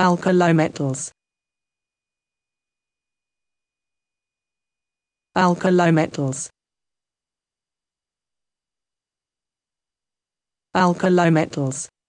alkali metals alkali metals alkali metals